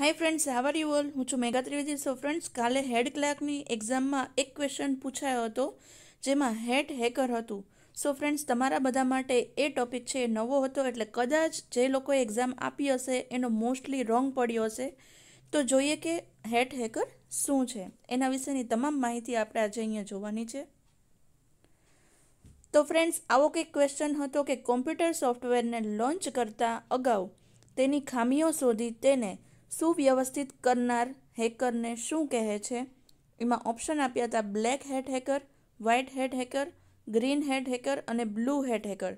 Hi friends how are you all છું mega Trivedi so friends કાલે હેડ ક્લાર્કની એક્ઝામમાં એક ક્વેશ્ચન પૂછાયો હતો જેમાં હેડ હેકર હતું સો ફ્રેન્ડ્સ તમારા બધા માટે એ ટોપિક છે એ નવો હતો એટલે કદાચ જે લોકોએ એક્ઝામ આપી હશે એનો મોસ્ટલી રોંગ પડ્યો હશે તો જોઈએ કે હેટ હેકર શું છે એના વિશેની તમામ માહિતી આપણે આજે અહીંયા જોવાની છે તો ફ્રેન્ડ્સ આવો કંઈક ક્વેશ્ચન હતો કે કોમ્પ્યુટર સોફ્ટવેરને લોન્ચ કરતાં અગાઉ તેની ખામીઓ શોધી તેને સુવ્યવસ્થિત કરનાર હેકરને શું કહે છે એમાં ઓપ્શન આપ્યા હતા black hat hacker white hat hacker green hat hacker અને blue hat hacker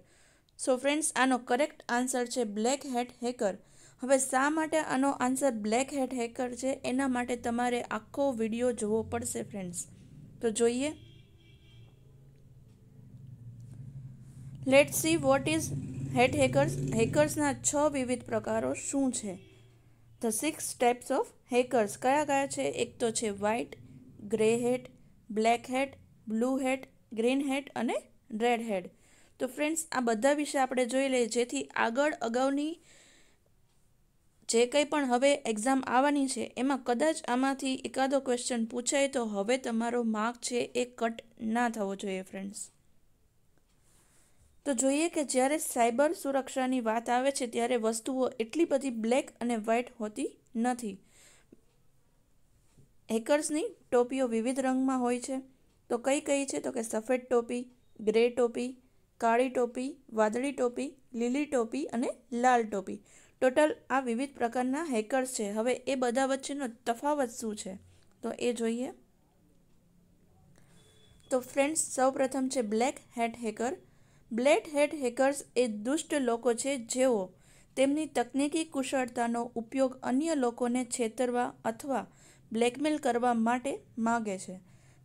so friends આનો કરેક્ટ આન્સર છે બ્લેક હેટ હેકર હવે શા માટે આનો આન્સર બ્લેક હેડ હેકર છે એના માટે તમારે આખો વિડીયો જોવો પડશે ફ્રેન્ડ્સ તો જોઈએ let see what is hat hackers હેકર્સના છ વિવિધ પ્રકારો શું છે the six types of hackers કયા કયા છે એક તો છે white grey hat black hat blue hat green hat અને રેડ હેડ તો ફ્રેન્ડ્સ આ બધા વિશે આપણે જોઈ લઈએ જેથી આગળ અગાઉની જે કંઈ પણ હવે એક્ઝામ આવવાની છે એમાં કદાચ આમાંથી એકાદો ક્વેશ્ચન પૂછાય તો હવે તમારો માર્ક છે એ કટ ના થવો જોઈએ ફ્રેન્ડ્સ તો જોઈએ કે જ્યારે સાયબર સુરક્ષાની વાત આવે છે ત્યારે વસ્તુઓ એટલી બધી બ્લેક અને વ્હાઇટ હોતી નથી હેકર્સની ટોપીઓ વિવિધ રંગમાં હોય છે તો કઈ કઈ છે તો કે સફેદ ટોપી ગ્રે ટોપી કાળી ટોપી વાદળી ટોપી લીલી ટોપી અને લાલ ટોપી ટોટલ આ વિવિધ પ્રકારના હેકર્સ છે હવે એ બધા વચ્ચેનો તફાવત શું છે તો એ જોઈએ તો ફ્રેન્ડ્સ સૌપ્રથમ છે black hat hacker black hat hackers એ દુષ્ટ લોકો છે જેઓ તેમની તકનીકી કુશળતાનો ઉપયોગ અન્ય લોકોને છેતરવા અથવા બ્લેકમેલ કરવા માટે માગે છે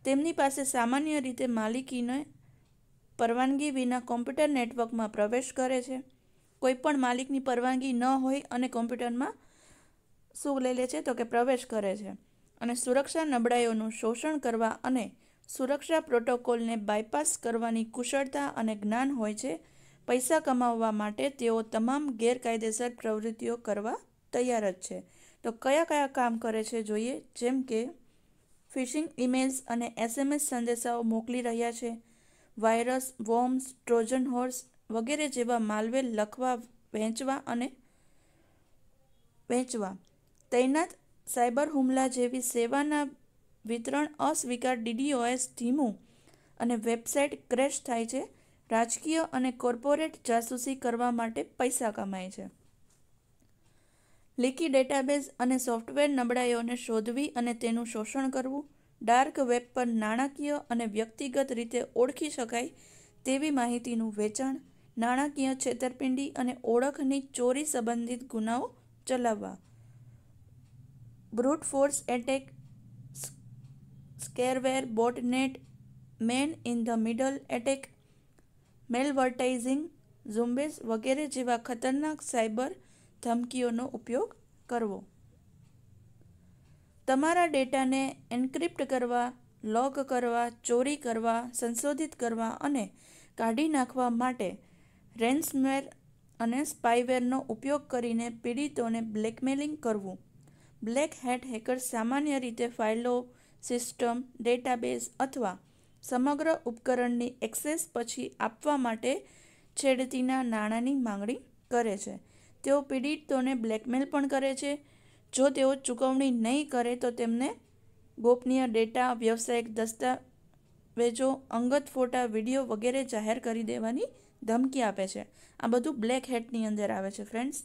તેમની પાસે સામાન્ય રીતે માલિકીને પરવાનગી વિના કોમ્પ્યુટર નેટવર્કમાં પ્રવેશ કરે છે કોઈપણ માલિકની પરવાનગી ન હોય અને કોમ્પ્યુટરમાં શું લઈ લે છે તો કે પ્રવેશ કરે છે અને સુરક્ષા નબળાઈઓનું શોષણ કરવા અને સુરક્ષા પ્રોટોકોલને બાયપાસ કરવાની કુશળતા અને જ્ઞાન હોય છે પૈસા કમાવવા માટે તેઓ તમામ ગેરકાયદેસર પ્રવૃત્તિઓ કરવા તૈયાર જ છે તો કયા કયા કામ કરે છે જોઈએ જેમ કે ફિશિંગ ઇમેલ્સ અને એસએમએસ સંદેશાઓ મોકલી રહ્યા છે વાયરસ વોર્મ્સ ટ્રોજન હોર્સ વગેરે જેવા માલવેલ લખવા વહેંચવા અને વહેંચવા તૈનાત સાયબર હુમલા જેવી સેવાના વિતરણ અસ્વીકાર ડીડીઓએસ ધીમું અને વેબસાઇટ ક્રેશ થાય છે રાજકીય અને કોર્પોરેટ જાસૂસી કરવા માટે પૈસા કમાય છે લીકી ડેટાબેઝ અને સોફ્ટવેર નબળાઈઓને શોધવી અને તેનું શોષણ કરવું ડાર્ક વેબ પર નાણાકીય અને વ્યક્તિગત રીતે ઓળખી શકાય તેવી માહિતીનું વેચાણ નાણાકીય છેતરપિંડી અને ઓળખની ચોરી સંબંધિત ગુનાઓ ચલાવવા brute force attack scareware botnet man in the middle attack malvertising ઝુંબેશ વગેરે જેવા ખતરનાક સાયબર ધમકીઓનો ઉપયોગ કરવો તમારા ડેટાને એન્ક્રિપ્ટ કરવા લોગ કરવા ચોરી કરવા સંશોધિત કરવા અને કાઢી નાખવા માટે રેન્સમેર અને સ્પાઈવેરનો ઉપયોગ કરીને પીડિતોને બ્લેકમેલિંગ કરવું બ્લેક હેટ હેકર્સ સામાન્ય રીતે ફાઇલો સિસ્ટમ ડેટાબેઝ અથવા સમગ્ર ઉપકરણની એક્સેસ પછી આપવા માટે છેડતીના નાણાંની માંગણી કરે છે તેઓ પીડિતોને બ્લેકમેલ પણ કરે છે જો તેઓ ચૂકવણી નહીં કરે તો તેમને ગોપનીય ડેટા વ્યવસાયિક દસ્તાવેજો અંગત ફોટા વિડીયો વગેરે જાહેર કરી દેવાની ધમકી આપે છે આ બધું બ્લેક હેટની અંદર આવે છે ફ્રેન્ડ્સ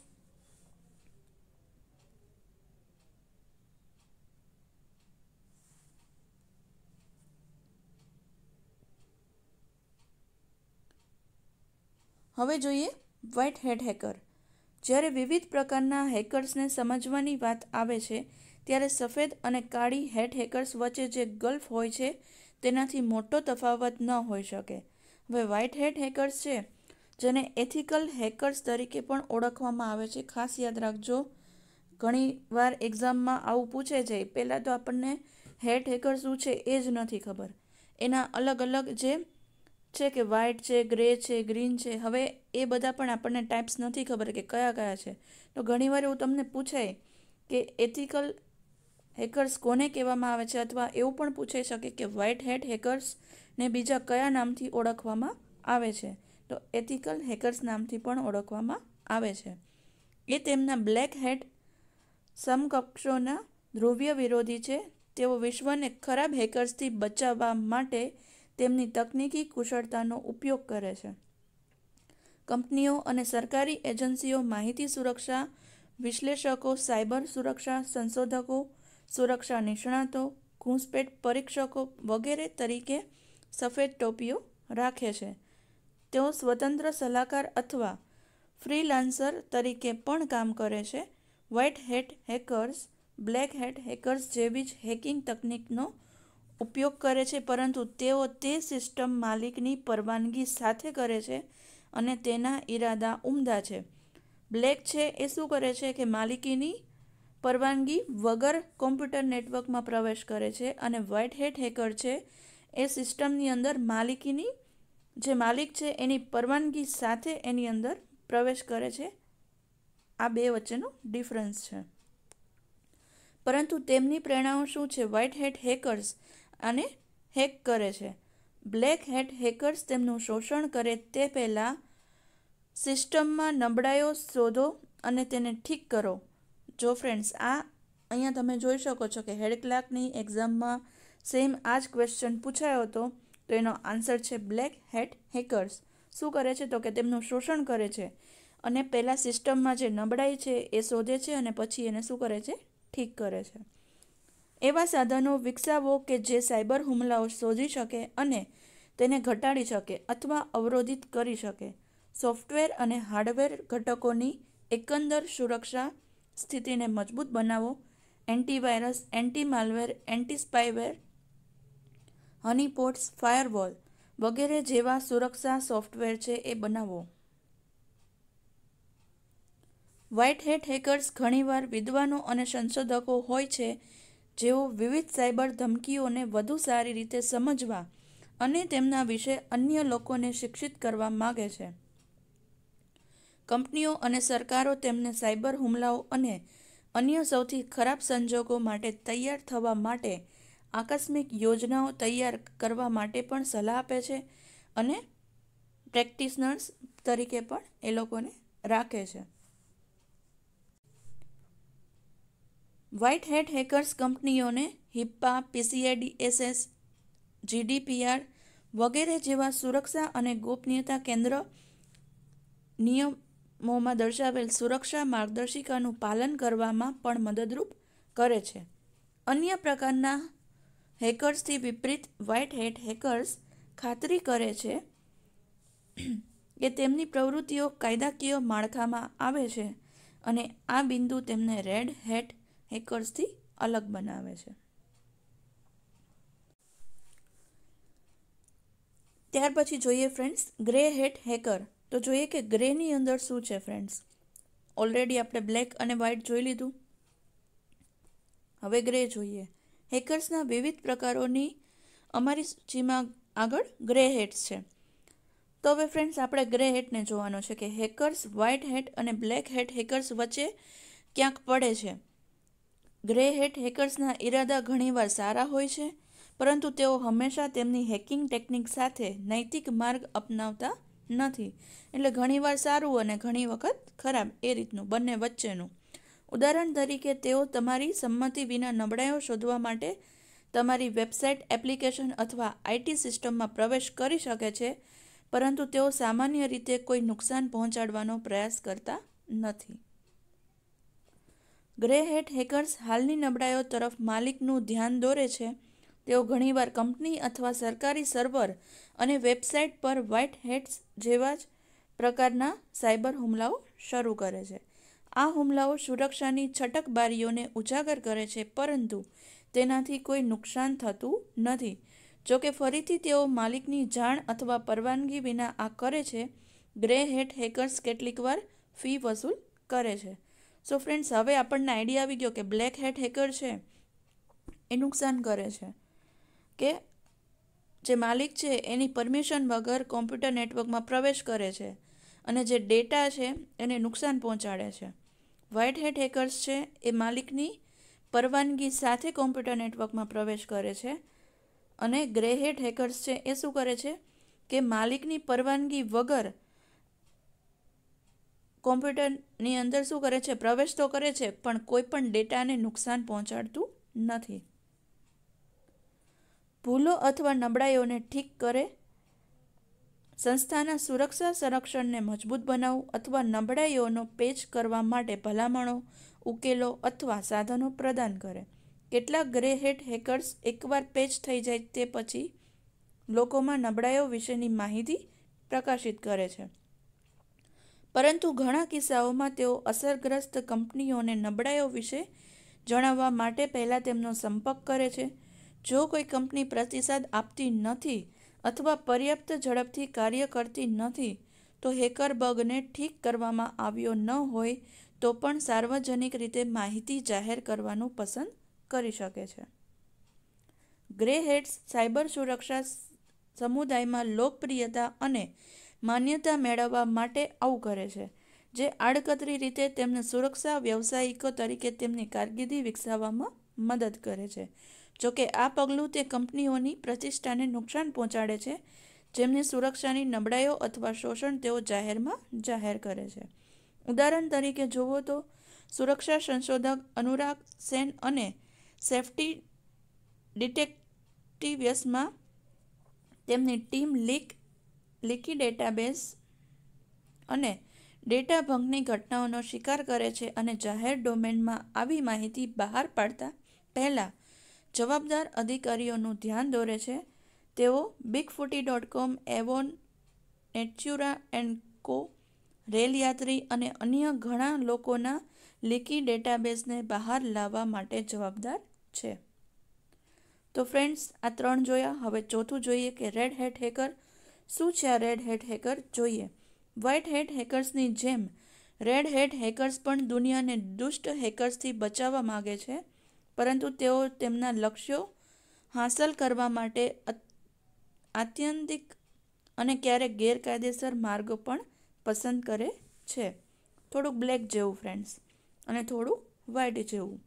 હવે જોઈએ વ્હાઇટ હેડ હેકર જ્યારે વિવિધ પ્રકારના હેકર્સને સમજવાની વાત આવે છે ત્યારે સફેદ અને કાળી હેડ હેકર્સ વચ્ચે જે ગલ્ફ હોય છે તેનાથી મોટો તફાવત ન હોઈ શકે હવે વ્હાઇટ હેડ હેકર્સ છે જેને એથિકલ હેકર્સ તરીકે પણ ઓળખવામાં આવે છે ખાસ યાદ રાખજો ઘણીવાર એક્ઝામમાં આવું પૂછે છે પહેલાં તો આપણને હેડ હેકર શું છે એ જ નથી ખબર એના અલગ અલગ જે છે કે વ્હાઇટ છે ગ્રે છે ગ્રીન છે હવે એ બધા પણ આપણને ટાઈપ્સ નથી ખબર કે કયા કયા છે તો ઘણીવાર એવું તમને પૂછાય કે એથિકલ હેકર્સ કોને કહેવામાં આવે છે અથવા એવું પણ પૂછાઈ શકે કે વ્હાઇટ હેડ હેકર્સને બીજા કયા નામથી ઓળખવામાં આવે છે તો એથિકલ હેકર્સ નામથી પણ ઓળખવામાં આવે છે એ તેમના બ્લેક હેડ સમકક્ષોના ધ્રુવ્ય વિરોધી છે તેઓ વિશ્વને ખરાબ હેકર્સથી બચાવવા માટે તેમની તકનીકી કુશળતાનો ઉપયોગ કરે છે કંપનીઓ અને સરકારી એજન્સીઓ માહિતી સુરક્ષા વિશ્લેષકો સાયબર સુરક્ષા સંશોધકો સુરક્ષા નિષ્ણાતો ઘૂંસપેટ પરીક્ષકો વગેરે તરીકે સફેદ ટોપીઓ રાખે છે તેઓ સ્વતંત્ર સલાહકાર અથવા ફ્રીલાન્સર તરીકે પણ કામ કરે છે white hat hackers black hat hackers જેવી જ હેકિંગ તકનીકનો ઉપયોગ કરે છે પરંતુ તેઓ તે સિસ્ટમ માલિકની પરવાનગી સાથે કરે છે અને તેના ઈરાદા ઉમદા છે બ્લેક છે એ શું કરે છે કે માલિકીની પરવાનગી વગર કોમ્પ્યુટર નેટવર્કમાં પ્રવેશ કરે છે અને વ્હાઇટ હેટ હેકર છે એ સિસ્ટમની અંદર માલિકીની જે માલિક છે એની પરવાનગી સાથે એની અંદર પ્રવેશ કરે છે આ બે વચ્ચેનો ડિફરન્સ છે પરંતુ તેમની પ્રેરણાઓ શું છે વ્હાઇટ હેટ હેકર્સ અને હેક કરે છે બ્લેક હેટ હેકર્સ તેમનું શોષણ કરે તે પહેલાં સિસ્ટમમાં નબળાઈઓ શોધો અને તેને ઠીક કરો જો ફ્રેન્ડ્સ આ અહીંયા તમે જોઈ શકો છો કે હેડ ક્લાર્કની એક્ઝામમાં સેમ આ જ ક્વેશ્ચન પૂછાયો હતો તો એનો આન્સર છે બ્લેક હેટ હેકર્સ શું કરે છે તો કે તેમનું શોષણ કરે છે અને પહેલાં સિસ્ટમમાં જે નબળાઈ છે એ શોધે છે અને પછી એને શું કરે છે ઠીક કરે છે એવા સાધનો વિકસાવો કે જે સાયબર હુમલાઓ શોધી શકે અને તેને ઘટાડી શકે અથવા અવરોધિત કરી શકે સોફ્ટવેર અને હાર્ડવેર ઘટકોની એકંદર સુરક્ષા સ્થિતિને મજબૂત બનાવો antivirus anti malware anti spyware honeypots firewall વગેરે જેવા સુરક્ષા સોફ્ટવેર છે એ બનાવો વ્હાઇટ હેટ હેકર્સ ઘણીવાર વિદ્વાનો અને સંશોધકો હોય છે જેઓ વિવિધ સાયબર ધમકીઓને વધુ સારી રીતે સમજવા અને તેમના વિશે અન્ય લોકોને શિક્ષિત કરવા માગે છે કંપનીઓ અને સરકારો તેમને સાયબર હુમલાઓ અને અન્ય સૌથી ખરાબ સંજોગો માટે તૈયાર થવા માટે આકસ્મિક યોજનાઓ તૈયાર કરવા માટે પણ સલાહ આપે છે અને પ્રેક્ટિશનર્સ તરીકે પણ એ લોકોને રાખે છે વ્હાઇટ હેટ હેકર્સ કંપનીઓને હિપ્પા પીસીએડીએસએસ જીડીપીઆર વગેરે જેવા સુરક્ષા અને ગોપનીયતા કેન્દ્ર નિયમોમાં દર્શાવેલ સુરક્ષા માર્ગદર્શિકાનું પાલન કરવામાં પણ મદદરૂપ કરે છે અન્ય પ્રકારના હેકર્સથી વિપરીત વ્હાઇટ હેટ હેકર્સ ખાતરી કરે છે કે તેમની પ્રવૃત્તિઓ કાયદાકીય માળખામાં આવે છે અને આ બિંદુ તેમને રેડ હેટ હેકર્સથી અલગ બનાવે છે ત્યાર પછી જોઈએ ફ્રેન્ડ્સ ગ્રે હેટ હેકર તો જોઈએ કે ગ્રેની અંદર શું છે ફ્રેન્ડ્સ ઓલરેડી આપણે બ્લેક અને વ્હાઇટ જોઈ લીધું હવે ગ્રે જોઈએ હેકર્સના વિવિધ પ્રકારોની અમારી સૂચિમાં આગળ ગ્રે હેટ્સ છે તો હવે ફ્રેન્ડ્સ આપણે ગ્રે હેટને જોવાનો છે કે હેકર્સ વ્હાઇટ હેટ અને બ્લેક હેટ હેકર્સ વચ્ચે ક્યાંક પડે છે ગ્રે હેટ હેકર્સના ઈરાદા ઘણીવાર સારા હોય છે પરંતુ તેઓ હંમેશા તેમની હેકિંગ ટેકનિક સાથે નૈતિક માર્ગ અપનાવતા નથી એટલે ઘણીવાર સારું અને ઘણી વખત ખરાબ એ રીતનું બંને વચ્ચેનું ઉદાહરણ તરીકે તેઓ તમારી સંમતિ વિના નબળાઈઓ શોધવા માટે તમારી વેબસાઇટ એપ્લિકેશન અથવા આઈટી સિસ્ટમમાં પ્રવેશ કરી શકે છે પરંતુ તેઓ સામાન્ય રીતે કોઈ નુકસાન પહોંચાડવાનો પ્રયાસ કરતા નથી ગ્રે હેટ હેકર્સ હાલની નબળાઈઓ તરફ માલિકનું ધ્યાન દોરે છે તેઓ ઘણીવાર કંપની અથવા સરકારી સર્વર અને વેબસાઇટ પર વ્હાઇટ હેટ્સ જેવા જ પ્રકારના સાયબર હુમલાઓ શરૂ કરે છે આ હુમલાઓ સુરક્ષાની છટકબારીઓને ઉજાગર કરે છે પરંતુ તેનાથી કોઈ નુકસાન થતું નથી જોકે ફરીથી તેઓ માલિકની જાણ અથવા પરવાનગી વિના આ કરે છે ગ્રે હેટ હેકર્સ કેટલીકવાર ફી વસૂલ કરે છે સો ફ્રેન્ડ્સ હવે આપણને આઈડિયા આવી ગયો કે બ્લેક હેટ હેકર છે એ નુકસાન કરે છે કે જે માલિક છે એની પરમિશન વગર કોમ્પ્યુટર નેટવર્કમાં પ્રવેશ કરે છે અને જે ડેટા છે એને નુકસાન પહોંચાડે છે વ્હાઇટ હેટ હેકર્સ છે એ માલિકની પરવાનગી સાથે કોમ્પ્યુટર નેટવર્કમાં પ્રવેશ કરે છે અને ગ્રે હેટ હેકર્સ છે એ શું કરે છે કે માલિકની પરવાનગી વગર કોમ્પ્યુટરની અંદર શું કરે છે પ્રવેશ તો કરે છે પણ કોઈ પણ ડેટાને નુકસાન પહોંચાડતું નથી ભૂલો અથવા નબળાઈઓને ઠીક કરે સંસ્થાના સુરક્ષા સંરક્ષણને મજબૂત બનાવવું અથવા નબળાઈઓનો પેચ કરવા માટે ભલામણો ઉકેલો અથવા સાધનો પ્રદાન કરે કેટલાક ગ્રે હેટ હેકર્સ એકવાર પેચ થઈ જાય તે પછી લોકોમાં નબળાઈઓ વિશેની માહિતી પ્રકાશિત કરે છે પરંતુ ઘણા કિસ્સાઓમાં તેઓ અસરગ્રસ્ત કંપનીઓને નબળાઈઓ વિશે જણાવવા માટે પહેલાં તેમનો સંપર્ક કરે છે જો કોઈ કંપની પ્રતિસાદ આપતી નથી અથવા પર્યાપ્ત ઝડપથી કાર્ય કરતી નથી તો હેકર બગને ઠીક કરવામાં આવ્યો ન હોય તો પણ સાર્વજનિક રીતે માહિતી જાહેર કરવાનું પસંદ કરી શકે છે ગ્રે હેડ્સ સાયબર સુરક્ષા સમુદાયમાં લોકપ્રિયતા અને માન્યતા મેળવવા માટે આવું કરે છે જે આડકતરી રીતે તેમને સુરક્ષા વ્યવસાયિકો તરીકે તેમની કારકિર્દી વિકસાવવામાં મદદ કરે છે જોકે આ પગલું તે કંપનીઓની પ્રતિષ્ઠાને નુકસાન પહોંચાડે છે જેમની સુરક્ષાની નબળાઈઓ અથવા શોષણ તેઓ જાહેરમાં જાહેર કરે છે ઉદાહરણ તરીકે જુઓ તો સુરક્ષા સંશોધક અનુરાગ સેન અને સેફ્ટી ડિટેક્ટિવ્સમાં તેમની ટીમ લીક લીકી ડેટાબેઝ અને ડેટા ભંગની ઘટનાઓનો શિકાર કરે છે અને જાહેર ડોમેનમાં આવી માહિતી બહાર પાડતા પહેલાં જવાબદાર અધિકારીઓનું ધ્યાન દોરે છે તેઓ BigFooty dot com Avon Natura and Co RailYatri અને અન્ય ઘણા લોકોના લીકી ડેટાબેઝને બહાર લાવવા માટે જવાબદાર છે તો ફ્રેન્ડ્સ આ ત્રણ જોયા હવે ચોથું જોઈએ કે રેડ હેટ હેકર શું છે આ રેડ હેટ હેકર જોઈએ વ્હાઇટ હેટ હેકર્સની જેમ રેડ હેટ હેકર્સ પણ દુનિયાને દુષ્ટ હેકર્સથી બચાવવા માગે છે પરંતુ તેઓ તેમના લક્ષ્યો હાંસલ કરવા માટે આત્યંતિક અને ક્યારેક ગેરકાયદેસર માર્ગો પણ પસંદ કરે છે થોડુંક બ્લેક જેવું ફ્રેન્ડ્સ અને થોડું વ્હાઇટ જેવું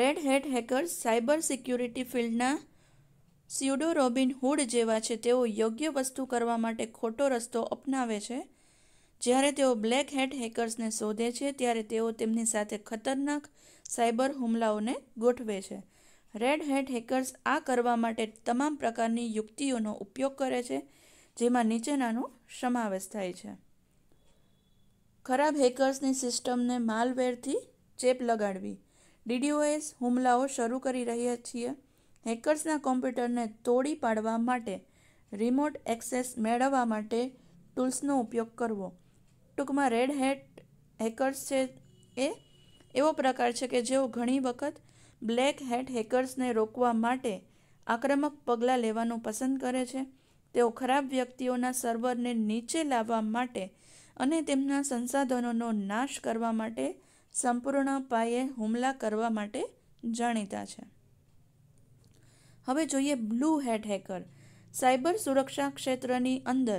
red hat hackers cyber security ફિલ્ડના સ્યુડો રોબિન હૂડ જેવા છે તેઓ યોગ્ય વસ્તુ કરવા માટે ખોટો રસ્તો અપનાવે છે જ્યારે તેઓ બ્લેક હેડ હેકર્સને શોધે છે ત્યારે તેઓ તેમની સાથે ખતરનાક સાયબર હુમલાઓને ગોઠવે છે રેડ હેડ હેકર્સ આ કરવા માટે તમામ પ્રકારની યુક્તિઓનો ઉપયોગ કરે છે જેમાં નીચેનાનો સમાવેશ થાય છે ખરાબ હેકર્સની સિસ્ટમને માલવેરથી ચેપ લગાડવી ડીડીઓએસ હુમલાઓ શરૂ કરી રહ્યા છીએ હેકર્સના કોમ્પ્યુટરને તોડી પાડવા માટે રિમોટ એક્સેસ મેળવવા માટે ટૂલ્સનો ઉપયોગ કરવો ટૂંકમાં રેડ હેટ હેકર્સ છે એ એવો પ્રકાર છે કે જેઓ ઘણી વખત બ્લેક હેટ હેકર્સને રોકવા માટે આક્રમક પગલાં લેવાનું પસંદ કરે છે તેઓ ખરાબ વ્યક્તિઓના સર્વરને નીચે લાવવા માટે અને તેમના સંસાધનોનો નાશ કરવા માટે સંપૂર્ણ પાયે હુમલા કરવા માટે જાણીતા છે હવે જોઈએ બ્લુ હેટ હેકર સાયબર સુરક્ષા ક્ષેત્રની અંદર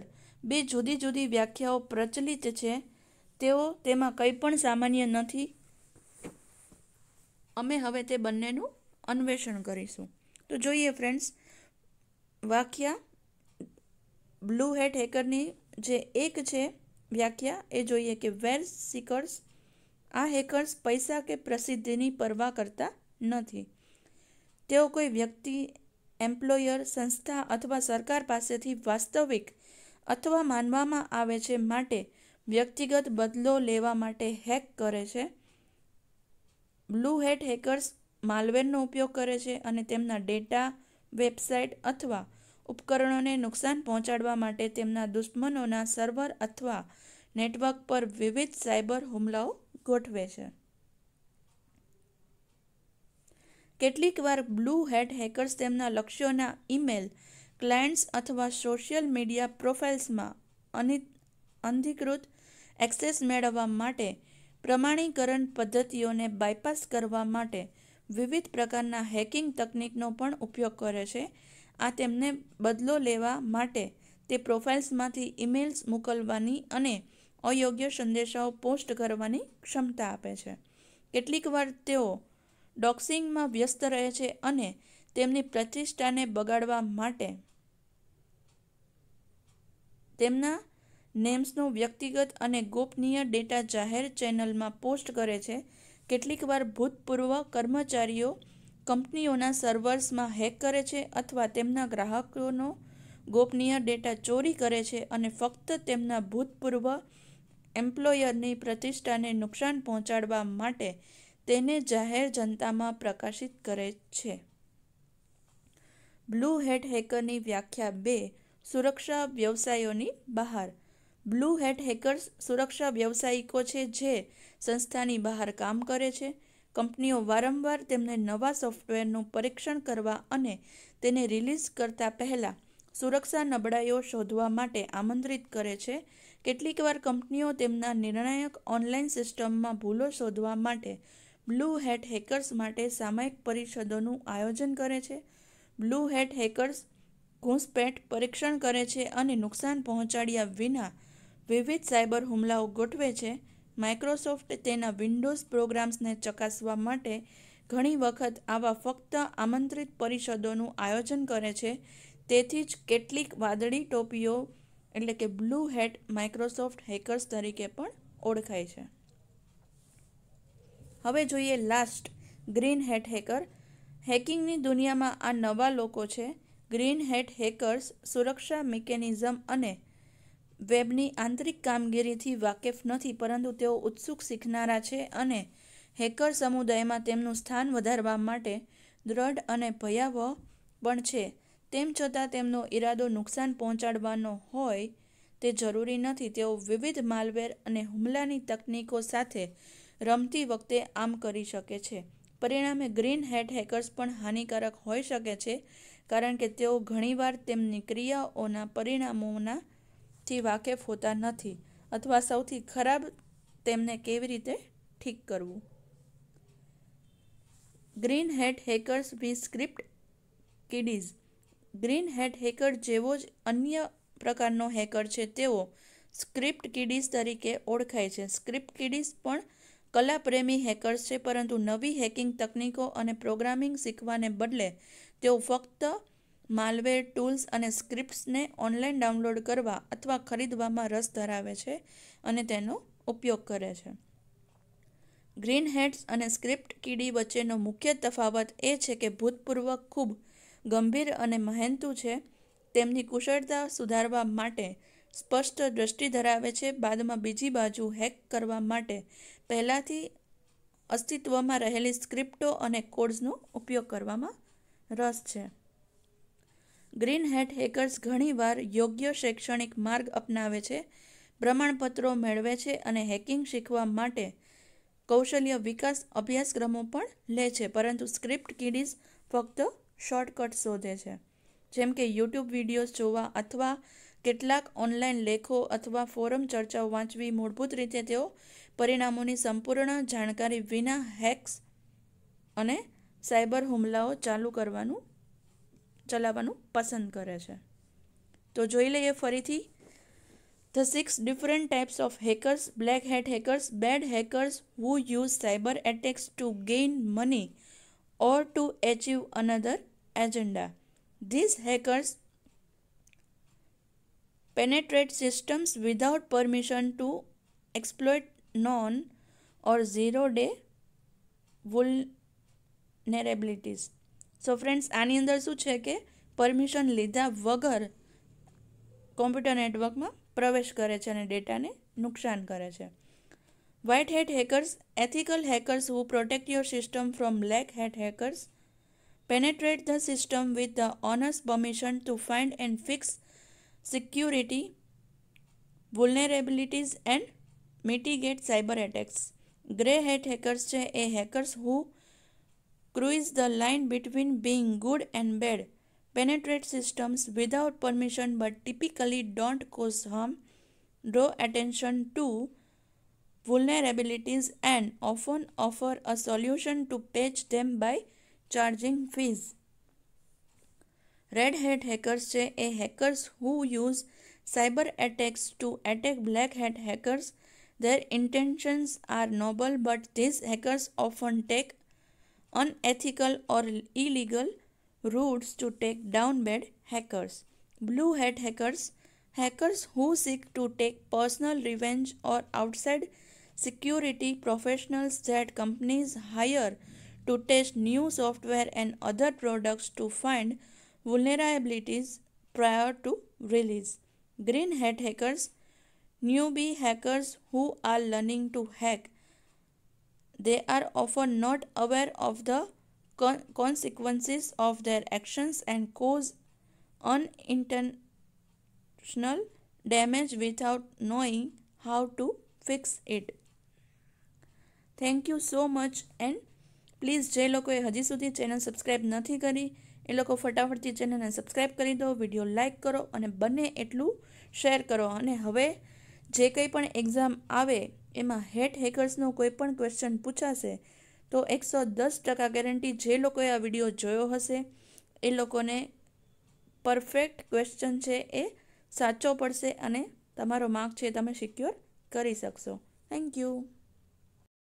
બે જુદી જુદી વ્યાખ્યાઓ પ્રચલિત છે તેઓ તેમાં કંઈ પણ સામાન્ય નથી અમે હવે તે બંનેનું અન્વેષણ કરીશું તો જોઈએ ફ્રેન્ડ્સ વાક્યા બ્લુ હેટ હેકરની જે એક છે વ્યાખ્યા એ જોઈએ કે વેલ સિકર્સ આ હેકર્સ પૈસા કે પ્રસિદ્ધિની પરવા કરતા નથી તેઓ કોઈ વ્યક્તિ એમ્પ્લોયર સંસ્થા અથવા સરકાર પાસેથી વાસ્તવિક અથવા માનવામાં આવે છે માટે વ્યક્તિગત બદલો લેવા માટે હેક કરે છે બ્લુ હેટ હેકર્સ માલવેરનો ઉપયોગ કરે છે અને તેમના ડેટા વેબસાઇટ અથવા ઉપકરણોને નુકસાન પહોંચાડવા માટે તેમના દુશ્મનોના સર્વર અથવા નેટવર્ક પર વિવિધ સાયબર હુમલાઓ ગોઠવે છે કેટલીકવાર બ્લુ હેડ હેકર્સ તેમના લક્ષ્યોના ઈમેલ ક્લાયન્ટ્સ અથવા સોશિયલ મીડિયા પ્રોફાઇલ્સમાં અનિ અનધિકૃત એક્સેસ મેળવવા માટે પ્રમાણીકરણ પદ્ધતિઓને બાયપાસ કરવા માટે વિવિધ પ્રકારના હેકિંગ તકનિકનો પણ ઉપયોગ કરે છે આ તેમને બદલો લેવા માટે તે પ્રોફાઇલ્સમાંથી ઇમેલ્સ મોકલવાની અને અયોગ્ય સંદેશાઓ પોસ્ટ કરવાની ક્ષમતા આપે છે કેટલીકવાર તેઓ ડોક્સિંગમાં વ્યસ્ત રહે છે અને તેમની પ્રતિષ્ઠાને બગાડવા માટે તેમના નેમ્સનો વ્યક્તિગત અને ગોપનીય ડેટા જાહેર ચેનલમાં પોસ્ટ કરે છે કેટલીકવાર ભૂતપૂર્વ કર્મચારીઓ કંપનીઓના સર્વર્સમાં હેક કરે છે અથવા તેમના ગ્રાહકોનો ગોપનીય ડેટા ચોરી કરે છે અને ફક્ત તેમના ભૂતપૂર્વ એમ્પ્લોયરની પ્રતિષ્ઠાને નુકસાન પહોંચાડવા માટે તેને જાહેર જનતામાં પ્રકાશિત કરે છે બ્લુ હેટ હેકરની વ્યાખ્યા બે સુરક્ષા વ્યવસાયોની બહાર બ્લુ હેટ હેકર્સ સુરક્ષા વ્યવસાયિકો છે જે સંસ્થાની બહાર કામ કરે છે કંપનીઓ વારંવાર તેમને નવા સોફ્ટવેરનું પરીક્ષણ કરવા અને તેને રિલીઝ કરતા પહેલાં સુરક્ષા નબળાઈઓ શોધવા માટે આમંત્રિત કરે છે કેટલીકવાર કંપનીઓ તેમના નિર્ણાયક ઓનલાઈન સિસ્ટમમાં ભૂલો શોધવા માટે બ્લુ હેટ હેકર્સ માટે સામયિક પરિષદોનું આયોજન કરે છે બ્લુ હેટ હેકર્સ ઘૂંસપેંટ પરીક્ષણ કરે છે અને નુકસાન પહોંચાડ્યા વિના વિવિધ સાયબર હુમલાઓ ગોઠવે છે માઇક્રોસોફ્ટ તેના વિન્ડોઝ પ્રોગ્રામ્સને ચકાસવા માટે ઘણી વખત આવા ફક્ત આમંત્રિત પરિષદોનું આયોજન કરે છે તેથી જ કેટલીક વાદળી ટોપીઓ એટલે કે બ્લુ હેટ માઇક્રોસોફ્ટ હેકર્સ તરીકે પણ ઓળખાય છે હવે જોઈએ લાસ્ટ ગ્રીન હેટ હેકર હેકિંગની દુનિયામાં આ નવા લોકો છે ગ્રીન હેટ હેકર્સ સુરક્ષા મિકેનિઝમ અને વેબની આંતરિક કામગીરીથી વાકેફ નથી પરંતુ તેઓ ઉત્સુક શીખનારા છે અને હેકર સમુદાયમાં તેમનું સ્થાન વધારવા માટે દ્રઢ અને ભયાવહ પણ છે તેમ છતાં તેમનો ઈરાદો નુકસાન પહોંચાડવાનો હોય તે જરૂરી નથી તેઓ વિવિધ માલવેર અને હુમલાની તકનીકો સાથે રમતી વખતે આમ કરી શકે છે પરિણામે ગ્રીન હેટ હેકર્સ પણ હાનિકારક હોઈ શકે છે કારણ કે તેઓ ઘણીવાર તેમની ક્રિયાઓના પરિણામોનાથી વાકેફ હોતા નથી અથવા સૌથી ખરાબ તેમને કેવી રીતે ઠીક કરવું ગ્રીન હેટ હેકર્સ વી script kiddies green hat hacker જેવો જ અન્ય પ્રકારનો હેકર છે તેઓ સ્ક્રિપ્ટ કિડીઝ તરીકે ઓળખાય છે સ્ક્રિપ્ટ કિડીઝ પણ કલાપ્રેમી હેકર્સ છે પરંતુ નવી હેકિંગ તકનીકો અને પ્રોગ્રામિંગ શીખવાને બદલે તેઓ ફક્ત માલવેર ટૂલ્સ અને સ્ક્રિપ્ટ્સને ઓનલાઈન ડાઉનલોડ કરવા અથવા ખરીદવામાં રસ ધરાવે છે અને તેનો ઉપયોગ કરે છે ગ્રીન હેડ્સ અને સ્ક્રિપ્ટ કીડી વચ્ચેનો મુખ્ય તફાવત એ છે કે ભૂતપૂર્વ ખૂબ ગંભીર અને મહેનતુ છે તેમની કુશળતા સુધારવા માટે સ્પષ્ટ દ્રષ્ટિ ધરાવે છે બાદમાં બીજી બાજુ હેક કરવા માટે પહેલાંથી અસ્તિત્વમાં રહેલી સ્ક્રિપ્ટો અને કોડ્સનો ઉપયોગ કરવામાં રસ છે ગ્રીન હેટ હેકર્સ ઘણીવાર યોગ્ય શૈક્ષણિક માર્ગ અપનાવે છે પ્રમાણપત્રો મેળવે છે અને હેકિંગ શીખવા માટે કૌશલ્ય વિકાસ અભ્યાસક્રમો પણ લે છે પરંતુ સ્ક્રિપ્ટ કિડીઝ ફક્ત શોર્ટકટ શોધે છે જેમ કે યુટ્યુબ વિડીયોઝ જોવા અથવા કેટલાક ઓનલાઈન લેખો અથવા ફોરમ ચર્ચાઓ વાંચવી મૂળભૂત રીતે તેઓ પરિણામોની સંપૂર્ણ જાણકારી વિના હેક્સ અને સાયબર હુમલાઓ ચાલુ કરવાનું ચલાવવાનું પસંદ કરે છે તો જોઈ લઈએ ફરીથી the six different types of hackers black hat hackers bad hackers who use cyber attacks to gain money or to achieve another agenda this hackers penetrate systems without permission to exploit non or zero day vulnerabilities so friends આની અંદર શું છે કે permission લીધા વગર computer નેટવર્કમાં પ્રવેશ કરે છે અને ડેટાને નુકસાન કરે છે white hat hackers ethical hackers who protect your system from black hat hackers penetrate the system with the owner's permission to find and fix security, vulnerabilities and mitigate cyber attacks. Grey hat hackers are hackers who cruise the line between being good and bad, penetrate systems without permission but typically don't cause harm, draw attention to vulnerabilities and often offer a solution to patch them by charging fees. Red hat hackers છે એ hackers who use cyber attacks to attack black hat hackers their intentions are noble but these hackers often take unethical or illegal routes to take down bad hackers blue hat hackers hackers who seek to take personal revenge or outside security professionals that companies hire to test new software and other products to find vulnerabilities prior to release. Green hat hackers, newbie hackers who are learning to hack, they are often not aware of the con consequences of their actions and cause unintentional damage without knowing how to fix it. Thank you so much, and please, જે લોકોએ હજી સુધી channel subscribe નથી એ લોકો ફટાફટથી ચેનલને subscribe કરી દો video like કરો અને બને એટલું શેર કરો અને હવે જે કંઈ પણ એક્ઝામ આવે એમાં હેટ હેકર્સનો કોઈ પણ ક્વેશ્ચન પૂછાશે તો એકસો દસ ટકા ગેરંટી જે લોકોએ આ વિડીયો જોયો હશે એ લોકોને પરફેક્ટ ક્વેશ્ચન છે એ સાચો પડશે અને તમારો માર્ક છે તમે સિક્યોર કરી શકશો થેન્ક યુ